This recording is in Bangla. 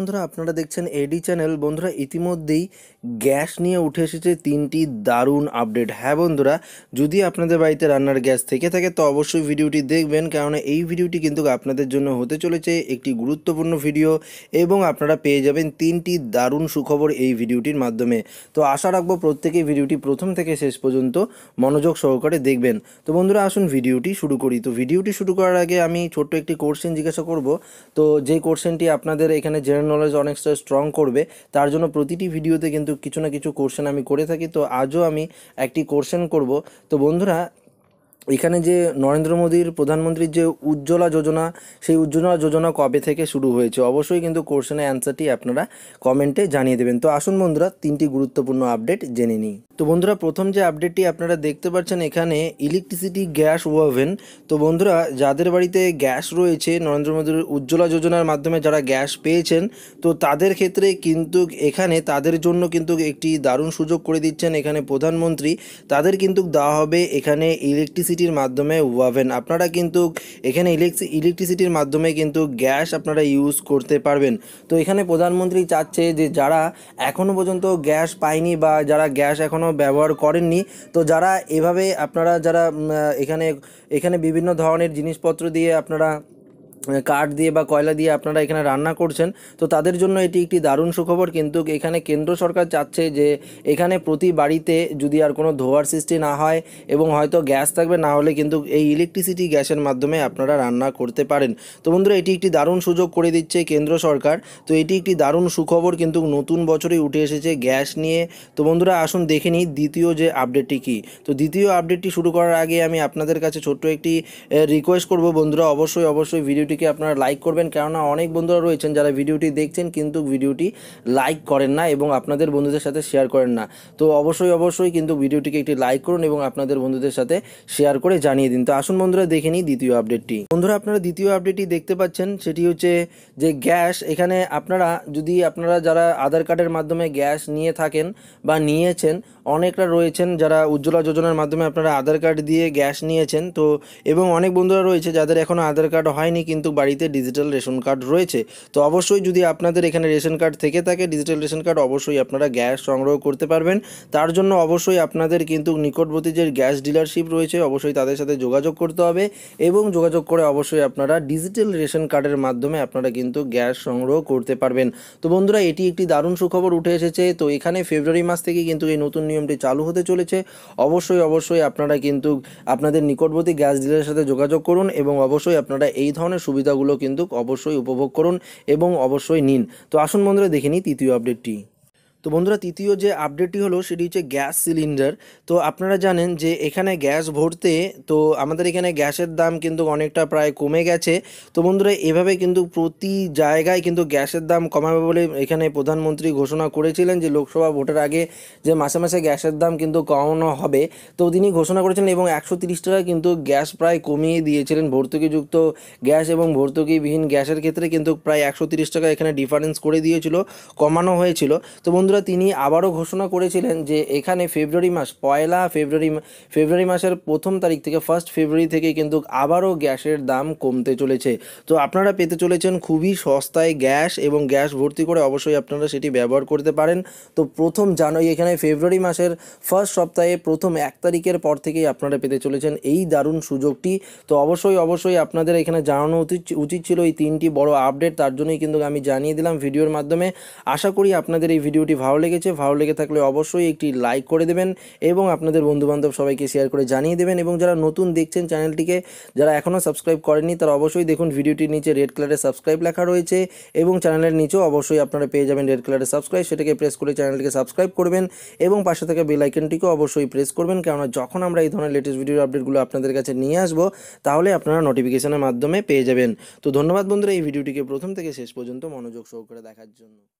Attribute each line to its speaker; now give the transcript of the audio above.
Speaker 1: বন্ধুরা আপনারা দেখছেন এডি চ্যানেল বন্ধুরা ইতিমধ্যেই গ্যাস নিয়ে উঠে এসেছে তিনটি দারুণ আপডেট হ্যাঁ বন্ধুরা যদি আপনাদের বাড়িতে রান্নার গ্যাস থেকে থাকে তো অবশ্যই ভিডিওটি দেখবেন কারণ এই ভিডিওটি কিন্তু আপনাদের জন্য হতে চলেছে একটি গুরুত্বপূর্ণ ভিডিও এবং আপনারা পেয়ে যাবেন তিনটি দারুণ সুখবর এই ভিডিওটির মাধ্যমে তো আশা রাখবো প্রত্যেকে ভিডিওটি প্রথম থেকে শেষ পর্যন্ত মনোযোগ সহকারে দেখবেন তো বন্ধুরা আসুন ভিডিওটি শুরু করি তো ভিডিওটি শুরু করার আগে আমি ছোট্ট একটি কোশ্চেন জিজ্ঞাসা করব তো যে কোশ্চেনটি আপনাদের এখানে জেনে জেনারেল নলেজ অনেকটা স্ট্রং করবে তার জন্য প্রতিটি ভিডিওতে কিন্তু কিছু না কিছু কোর্সেন আমি করে থাকি তো আজও আমি একটি কোর্সেন করব তো বন্ধুরা এখানে যে নরেন্দ্র মোদীর প্রধানমন্ত্রীর যে উজ্জ্বলা যোজনা সেই উজ্জ্বলা যোজনা কবে থেকে শুরু হয়েছে অবশ্যই কিন্তু কোশ্চেনের অ্যান্সারটি আপনারা কমেন্টে জানিয়ে দেবেন তো আসুন বন্ধুরা তিনটি গুরুত্বপূর্ণ আপডেট জেনে নিই তো বন্ধুরা প্রথম যে আপডেটটি আপনারা দেখতে পাচ্ছেন এখানে ইলেকট্রিসিটি গ্যাস ওভেন তো বন্ধুরা যাদের বাড়িতে গ্যাস রয়েছে নরেন্দ্র মোদীর উজ্জ্বলা যোজনার মাধ্যমে যারা গ্যাস পেয়েছেন তো তাদের ক্ষেত্রে কিন্তু এখানে তাদের জন্য কিন্তু একটি দারুণ সুযোগ করে দিচ্ছেন এখানে প্রধানমন্ত্রী তাদের কিন্তু দেওয়া হবে এখানে ইলেকট্রিসিটি ইলেকট্রিসিটির মাধ্যমে ওয়াভেন আপনারা কিন্তু এখানে ইলেকট্রি ইলেকট্রিসিটির মাধ্যমে কিন্তু গ্যাস আপনারা ইউজ করতে পারবেন তো এখানে প্রধানমন্ত্রী চাচ্ছে যে যারা এখনও পর্যন্ত গ্যাস পায়নি বা যারা গ্যাস এখনও ব্যবহার করেননি তো যারা এভাবে আপনারা যারা এখানে এখানে বিভিন্ন ধরনের জিনিসপত্র দিয়ে আপনারা কাঠ দিয়ে বা কয়লা দিয়ে আপনারা এখানে রান্না করছেন তো তাদের জন্য এটি একটি দারুণ সুখবর কিন্তু এখানে কেন্দ্র সরকার চাচ্ছে যে এখানে প্রতি বাড়িতে যদি আর কোনো ধোয়ার সৃষ্টি না হয় এবং হয়তো গ্যাস থাকবে না হলে কিন্তু এই ইলেকট্রিসিটি গ্যাসের মাধ্যমে আপনারা রান্না করতে পারেন তো বন্ধুরা এটি একটি দারুণ সুযোগ করে দিচ্ছে কেন্দ্র সরকার তো এটি একটি দারুণ সুখবর কিন্তু নতুন বছরে উঠে এসেছে গ্যাস নিয়ে তো বন্ধুরা আসুন দেখে নিই দ্বিতীয় যে আপডেটটি কী তো দ্বিতীয় আপডেটটি শুরু করার আগে আমি আপনাদের কাছে ছোট্ট একটি রিকোয়েস্ট করব বন্ধুরা অবশ্যই অবশ্যই ভিডিওটি ভিডিওটিকে আপনারা লাইক করবেন কেননা অনেক বন্ধুরা রয়েছেন যারা ভিডিওটি দেখছেন কিন্তু ভিডিওটি লাইক করেন না এবং আপনাদের বন্ধুদের সাথে শেয়ার করেন না তো অবশ্যই অবশ্যই কিন্তু ভিডিওটিকে একটি লাইক করুন এবং আপনাদের বন্ধুদের সাথে শেয়ার করে জানিয়ে দিন তো আসুন বন্ধুরা দেখে নিই দ্বিতীয় আপডেটটি বন্ধুরা আপনারা দ্বিতীয় আপডেটটি দেখতে পাচ্ছেন সেটি হচ্ছে যে গ্যাস এখানে আপনারা যদি আপনারা যারা আধার কার্ডের মাধ্যমে গ্যাস নিয়ে থাকেন বা নিয়েছেন অনেকরা রয়েছেন যারা উজ্জ্বলা যোজনার মাধ্যমে আপনারা আধার কার্ড দিয়ে গ্যাস নিয়েছেন তো এবং অনেক বন্ধুরা রয়েছে যাদের এখনও আধার কার্ড হয়নি কিন্তু কিন্তু বাড়িতে ডিজিটাল রেশন কার্ড রয়েছে তো অবশ্যই যদি আপনাদের এখানে রেশন কার্ড থেকে থাকে ডিজিটাল রেশন কার্ড অবশ্যই আপনারা গ্যাস সংগ্রহ করতে পারবেন তার জন্য অবশ্যই আপনাদের কিন্তু নিকটবর্তী যে গ্যাস ডিলারশিপ রয়েছে অবশ্যই তাদের সাথে যোগাযোগ করতে হবে এবং যোগাযোগ করে অবশ্যই আপনারা ডিজিটাল রেশন কার্ডের মাধ্যমে আপনারা কিন্তু গ্যাস সংগ্রহ করতে পারবেন তো বন্ধুরা এটি একটি দারুণ সুখবর উঠে এসেছে তো এখানে ফেব্রুয়ারি মাস থেকে কিন্তু এই নতুন নিয়মটি চালু হতে চলেছে অবশ্যই অবশ্যই আপনারা কিন্তু আপনাদের নিকটবর্তী গ্যাস ডিলারের সাথে যোগাযোগ করুন এবং অবশ্যই আপনারা এই ধরনের সুবিধাগুলো কিন্তু অবশ্যই উপভোগ করুন এবং অবশ্যই নিন তো আসুন বন্ধুরা দেখে নিই তৃতীয় আপডেটটি তো বন্ধুরা তৃতীয় যে আপডেটটি হলো সেটি হচ্ছে গ্যাস সিলিন্ডার তো আপনারা জানেন যে এখানে গ্যাস ভরতে তো আমাদের এখানে গ্যাসের দাম কিন্তু অনেকটা প্রায় কমে গেছে তো বন্ধুরা এভাবে কিন্তু প্রতি জায়গায় কিন্তু গ্যাসের দাম কমাবে বলে এখানে প্রধানমন্ত্রী ঘোষণা করেছিলেন যে লোকসভা ভোটের আগে যে মাসে মাসে গ্যাসের দাম কিন্তু কমানো হবে তো তিনি ঘোষণা করেছিলেন এবং একশো তিরিশ টাকা কিন্তু গ্যাস প্রায় কমিয়ে দিয়েছিলেন ভর্তুকিযুক্ত গ্যাস এবং ভর্তুকিবিহীন গ্যাসের ক্ষেত্রে কিন্তু প্রায় একশো তিরিশ টাকা এখানে ডিফারেন্স করে দিয়েছিল কমানো হয়েছিল তো বন্ধুরা বন্ধুরা তিনি আবারও ঘোষণা করেছিলেন যে এখানে ফেব্রুয়ারি মাস পয়লা ফেব্রুয়ারি ফেব্রুয়ারি মাসের প্রথম তারিখ থেকে ফার্স্ট ফেব্রুয়ারি থেকে কিন্তু আবারও গ্যাসের দাম কমতে চলেছে তো আপনারা পেতে চলেছেন খুবই সস্তায় গ্যাস এবং গ্যাস ভর্তি করে অবশ্যই আপনারা সেটি ব্যবহার করতে পারেন তো প্রথম জানুয়ারি এখানে ফেব্রুয়ারি মাসের ফার্স্ট সপ্তাহে প্রথম এক তারিখের পর থেকেই আপনারা পেতে চলেছেন এই দারুণ সুযোগটি তো অবশ্যই অবশ্যই আপনাদের এখানে জানানো উচিত ছিল এই তিনটি বড় আপডেট তার জন্যই কিন্তু আমি জানিয়ে দিলাম ভিডিওর মাধ্যমে আশা করি আপনাদের এই ভিডিওটি ভালো লেগেছে ভালো লেগে থাকলে অবশ্যই একটি লাইক করে দেবেন এবং আপনাদের বন্ধুবান্ধব সবাইকে শেয়ার করে জানিয়ে দেবেন এবং যারা নতুন দেখছেন চ্যানেলটিকে যারা এখনও সাবস্ক্রাইব করেননি তারা অবশ্যই দেখুন ভিডিওটির নিচে রেড কালারে সাবস্ক্রাইব লেখা রয়েছে এবং চ্যানেলের নিচেও অবশ্যই আপনারা পেয়ে যাবেন রেড কালারে সাবস্ক্রাইব সেটাকে প্রেস করে চ্যানেলটিকে সাবস্ক্রাইব করবেন এবং পাশে থাকা বেলাইকনটিকেও অবশ্যই প্রেস করবেন কেননা যখন আমরা এই ধরনের লেটেস্ট ভিডিও আপডেটগুলো আপনাদের কাছে নিয়ে আসবো তাহলে আপনারা নোটিফিকেশনের মাধ্যমে পেয়ে যাবেন তো ধন্যবাদ বন্ধুরা এই ভিডিওটিকে প্রথম থেকে শেষ পর্যন্ত মনোযোগ সহকারে দেখার জন্য